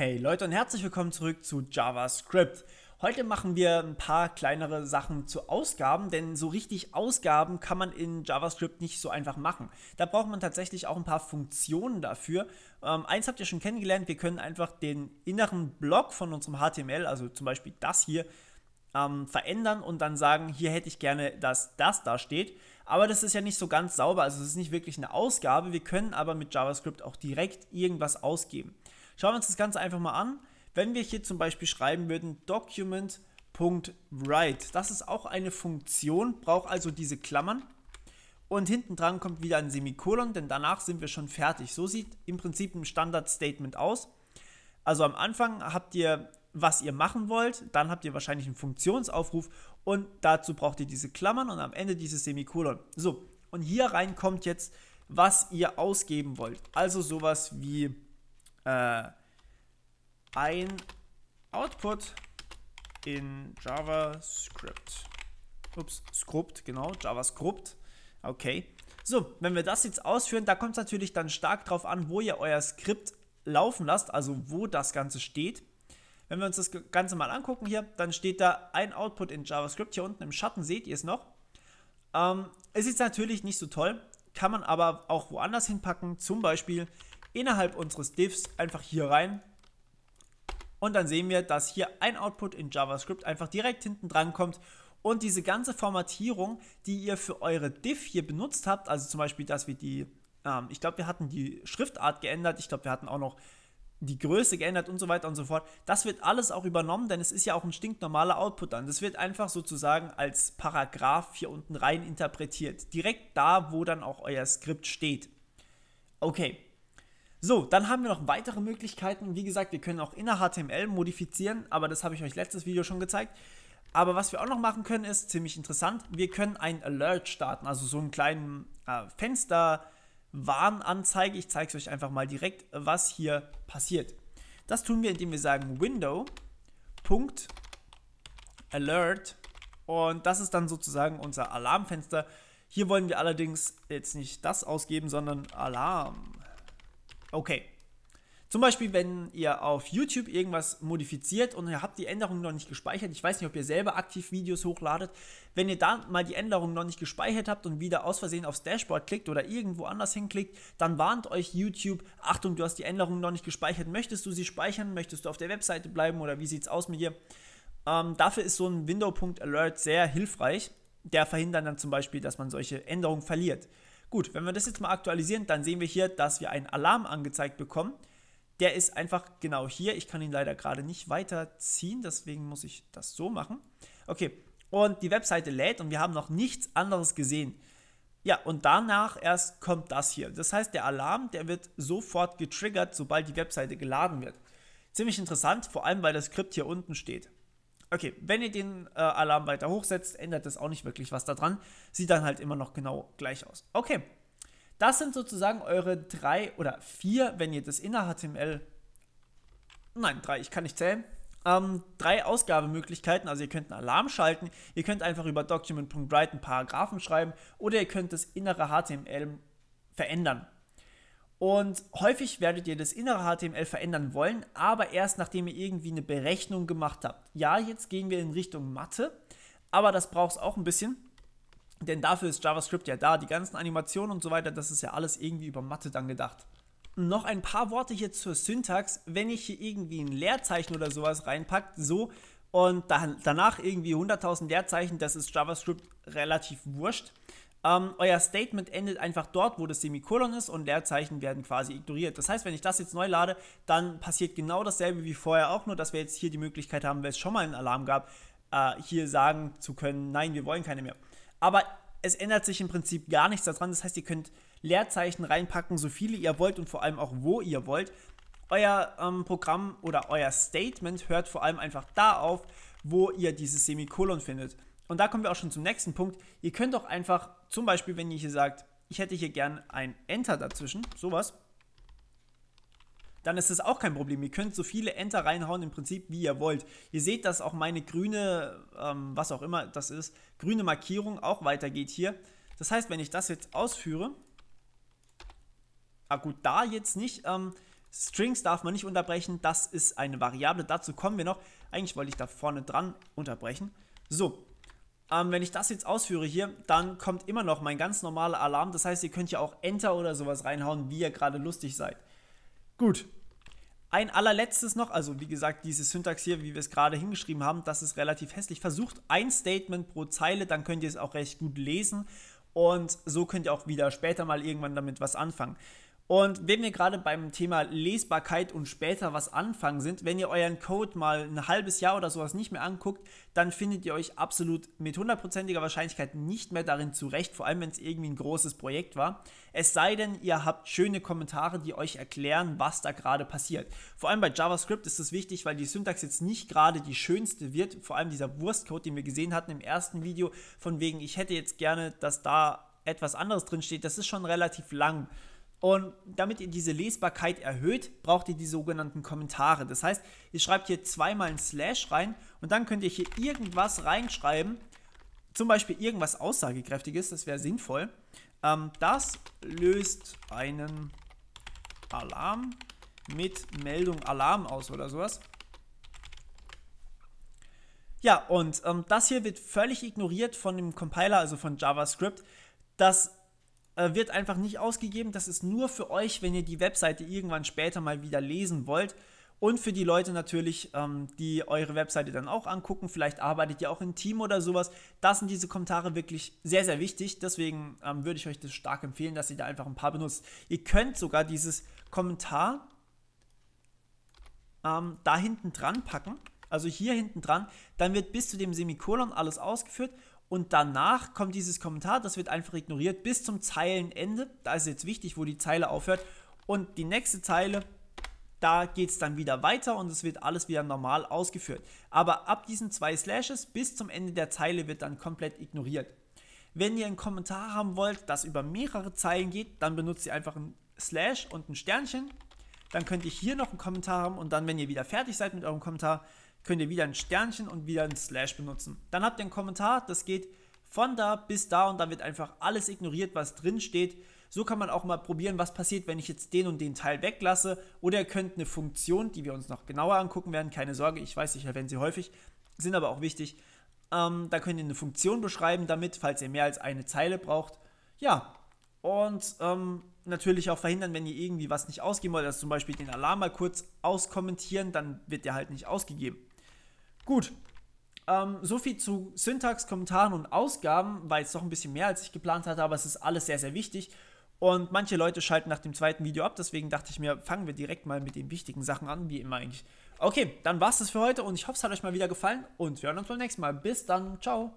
Hey Leute und herzlich willkommen zurück zu JavaScript. Heute machen wir ein paar kleinere Sachen zu Ausgaben, denn so richtig Ausgaben kann man in JavaScript nicht so einfach machen. Da braucht man tatsächlich auch ein paar Funktionen dafür. Ähm, eins habt ihr schon kennengelernt, wir können einfach den inneren Block von unserem HTML, also zum Beispiel das hier, ähm, verändern und dann sagen, hier hätte ich gerne, dass das da steht. Aber das ist ja nicht so ganz sauber, also es ist nicht wirklich eine Ausgabe. Wir können aber mit JavaScript auch direkt irgendwas ausgeben. Schauen wir uns das Ganze einfach mal an. Wenn wir hier zum Beispiel schreiben würden, document.write, das ist auch eine Funktion, braucht also diese Klammern. Und hinten dran kommt wieder ein Semikolon, denn danach sind wir schon fertig. So sieht im Prinzip ein Standard-Statement aus. Also am Anfang habt ihr, was ihr machen wollt, dann habt ihr wahrscheinlich einen Funktionsaufruf und dazu braucht ihr diese Klammern und am Ende dieses Semikolon. So, und hier rein kommt jetzt, was ihr ausgeben wollt. Also sowas wie äh, ein Output in JavaScript. Ups, Script, genau, JavaScript. Okay. So, wenn wir das jetzt ausführen, da kommt es natürlich dann stark drauf an, wo ihr euer Skript laufen lasst, also wo das Ganze steht. Wenn wir uns das Ganze mal angucken hier, dann steht da ein Output in JavaScript. Hier unten im Schatten seht ihr es noch. Ähm, es ist natürlich nicht so toll, kann man aber auch woanders hinpacken, zum Beispiel innerhalb unseres Diffs einfach hier rein. Und dann sehen wir, dass hier ein Output in JavaScript einfach direkt hinten dran kommt und diese ganze Formatierung, die ihr für eure Diff hier benutzt habt, also zum Beispiel, dass wir die, ähm, ich glaube, wir hatten die Schriftart geändert, ich glaube, wir hatten auch noch die Größe geändert und so weiter und so fort. Das wird alles auch übernommen, denn es ist ja auch ein stinknormaler Output dann. Das wird einfach sozusagen als Paragraph hier unten rein interpretiert. Direkt da, wo dann auch euer Skript steht. Okay, so, dann haben wir noch weitere Möglichkeiten. Wie gesagt, wir können auch inner HTML modifizieren, aber das habe ich euch letztes Video schon gezeigt. Aber was wir auch noch machen können, ist ziemlich interessant. Wir können ein Alert starten, also so einen kleinen äh, Fensterwarnanzeige. Ich zeige es euch einfach mal direkt, was hier passiert. Das tun wir, indem wir sagen window.alert und das ist dann sozusagen unser Alarmfenster. Hier wollen wir allerdings jetzt nicht das ausgeben, sondern Alarm Okay. Zum Beispiel, wenn ihr auf YouTube irgendwas modifiziert und ihr habt die Änderung noch nicht gespeichert. Ich weiß nicht, ob ihr selber aktiv Videos hochladet. Wenn ihr da mal die Änderung noch nicht gespeichert habt und wieder aus Versehen aufs Dashboard klickt oder irgendwo anders hinklickt, dann warnt euch YouTube, Achtung, du hast die Änderung noch nicht gespeichert. Möchtest du sie speichern? Möchtest du auf der Webseite bleiben oder wie sieht es aus mit dir? Ähm, dafür ist so ein Window.alert sehr hilfreich. Der verhindert dann zum Beispiel, dass man solche Änderungen verliert. Gut, wenn wir das jetzt mal aktualisieren, dann sehen wir hier, dass wir einen Alarm angezeigt bekommen. Der ist einfach genau hier. Ich kann ihn leider gerade nicht weiterziehen, deswegen muss ich das so machen. Okay, und die Webseite lädt und wir haben noch nichts anderes gesehen. Ja, und danach erst kommt das hier. Das heißt, der Alarm, der wird sofort getriggert, sobald die Webseite geladen wird. Ziemlich interessant, vor allem weil das Skript hier unten steht. Okay, wenn ihr den äh, Alarm weiter hochsetzt, ändert das auch nicht wirklich was daran. Sieht dann halt immer noch genau gleich aus. Okay, das sind sozusagen eure drei oder vier, wenn ihr das inner HTML, nein, drei, ich kann nicht zählen, ähm, drei Ausgabemöglichkeiten. Also ihr könnt einen Alarm schalten, ihr könnt einfach über document.write einen Paragraphen schreiben oder ihr könnt das innere HTML verändern. Und häufig werdet ihr das innere HTML verändern wollen, aber erst nachdem ihr irgendwie eine Berechnung gemacht habt. Ja, jetzt gehen wir in Richtung Mathe, aber das braucht es auch ein bisschen, denn dafür ist JavaScript ja da. Die ganzen Animationen und so weiter, das ist ja alles irgendwie über Mathe dann gedacht. Noch ein paar Worte hier zur Syntax. Wenn ich hier irgendwie ein Leerzeichen oder sowas reinpackt, so und dann, danach irgendwie 100.000 Leerzeichen, das ist JavaScript relativ wurscht ähm, euer Statement endet einfach dort, wo das Semikolon ist und Leerzeichen werden quasi ignoriert. Das heißt, wenn ich das jetzt neu lade, dann passiert genau dasselbe wie vorher auch, nur dass wir jetzt hier die Möglichkeit haben, weil es schon mal einen Alarm gab, äh, hier sagen zu können, nein, wir wollen keine mehr. Aber es ändert sich im Prinzip gar nichts daran. Das heißt, ihr könnt Leerzeichen reinpacken, so viele ihr wollt und vor allem auch wo ihr wollt. Euer ähm, Programm oder euer Statement hört vor allem einfach da auf, wo ihr dieses Semikolon findet. Und da kommen wir auch schon zum nächsten Punkt. Ihr könnt auch einfach, zum Beispiel, wenn ihr hier sagt, ich hätte hier gern ein Enter dazwischen, sowas, dann ist das auch kein Problem. Ihr könnt so viele Enter reinhauen im Prinzip, wie ihr wollt. Ihr seht, dass auch meine grüne, ähm, was auch immer das ist, grüne Markierung auch weitergeht hier. Das heißt, wenn ich das jetzt ausführe, ah gut, da jetzt nicht, ähm, Strings darf man nicht unterbrechen, das ist eine Variable, dazu kommen wir noch. Eigentlich wollte ich da vorne dran unterbrechen. So, ähm, wenn ich das jetzt ausführe hier, dann kommt immer noch mein ganz normaler Alarm. Das heißt, ihr könnt ja auch Enter oder sowas reinhauen, wie ihr gerade lustig seid. Gut. Ein allerletztes noch, also wie gesagt, diese Syntax hier, wie wir es gerade hingeschrieben haben, das ist relativ hässlich. Versucht ein Statement pro Zeile, dann könnt ihr es auch recht gut lesen und so könnt ihr auch wieder später mal irgendwann damit was anfangen. Und wenn wir gerade beim Thema Lesbarkeit und später was anfangen sind, wenn ihr euren Code mal ein halbes Jahr oder sowas nicht mehr anguckt, dann findet ihr euch absolut mit hundertprozentiger Wahrscheinlichkeit nicht mehr darin zurecht, vor allem wenn es irgendwie ein großes Projekt war. Es sei denn, ihr habt schöne Kommentare, die euch erklären, was da gerade passiert. Vor allem bei JavaScript ist das wichtig, weil die Syntax jetzt nicht gerade die schönste wird, vor allem dieser Wurstcode, den wir gesehen hatten im ersten Video, von wegen, ich hätte jetzt gerne, dass da etwas anderes drin steht, das ist schon relativ lang. Und damit ihr diese Lesbarkeit erhöht, braucht ihr die sogenannten Kommentare. Das heißt, ihr schreibt hier zweimal einen Slash rein und dann könnt ihr hier irgendwas reinschreiben. Zum Beispiel irgendwas Aussagekräftiges, das wäre sinnvoll. Ähm, das löst einen Alarm mit Meldung Alarm aus oder sowas. Ja, und ähm, das hier wird völlig ignoriert von dem Compiler, also von JavaScript. Das äh, wird einfach nicht ausgegeben. Das ist nur für euch, wenn ihr die Webseite irgendwann später mal wieder lesen wollt. Und für die Leute natürlich, ähm, die eure Webseite dann auch angucken, vielleicht arbeitet ihr auch im Team oder sowas. Da sind diese Kommentare wirklich sehr, sehr wichtig. Deswegen ähm, würde ich euch das stark empfehlen, dass ihr da einfach ein paar benutzt. Ihr könnt sogar dieses Kommentar ähm, da hinten dran packen. Also hier hinten dran. Dann wird bis zu dem Semikolon alles ausgeführt. Und danach kommt dieses Kommentar, das wird einfach ignoriert bis zum Zeilenende. Da ist jetzt wichtig, wo die Zeile aufhört. Und die nächste Zeile, da geht es dann wieder weiter und es wird alles wieder normal ausgeführt. Aber ab diesen zwei Slashes bis zum Ende der Zeile wird dann komplett ignoriert. Wenn ihr einen Kommentar haben wollt, das über mehrere Zeilen geht, dann benutzt ihr einfach einen Slash und ein Sternchen. Dann könnt ihr hier noch einen Kommentar haben und dann, wenn ihr wieder fertig seid mit eurem Kommentar, könnt ihr wieder ein Sternchen und wieder ein Slash benutzen. Dann habt ihr einen Kommentar, das geht von da bis da und da wird einfach alles ignoriert, was drin steht. So kann man auch mal probieren, was passiert, wenn ich jetzt den und den Teil weglasse. Oder ihr könnt eine Funktion, die wir uns noch genauer angucken werden, keine Sorge, ich weiß, ich erwähne sie häufig, sind aber auch wichtig. Ähm, da könnt ihr eine Funktion beschreiben damit, falls ihr mehr als eine Zeile braucht. Ja, und ähm, natürlich auch verhindern, wenn ihr irgendwie was nicht ausgeben wollt, also zum Beispiel den Alarm mal kurz auskommentieren, dann wird der halt nicht ausgegeben. Gut. Ähm, so viel zu Syntax, Kommentaren und Ausgaben, weil es doch ein bisschen mehr als ich geplant hatte, aber es ist alles sehr, sehr wichtig. Und manche Leute schalten nach dem zweiten Video ab, deswegen dachte ich mir, fangen wir direkt mal mit den wichtigen Sachen an, wie immer eigentlich. Okay, dann war es das für heute und ich hoffe, es hat euch mal wieder gefallen und wir hören uns beim nächsten Mal. Bis dann, ciao.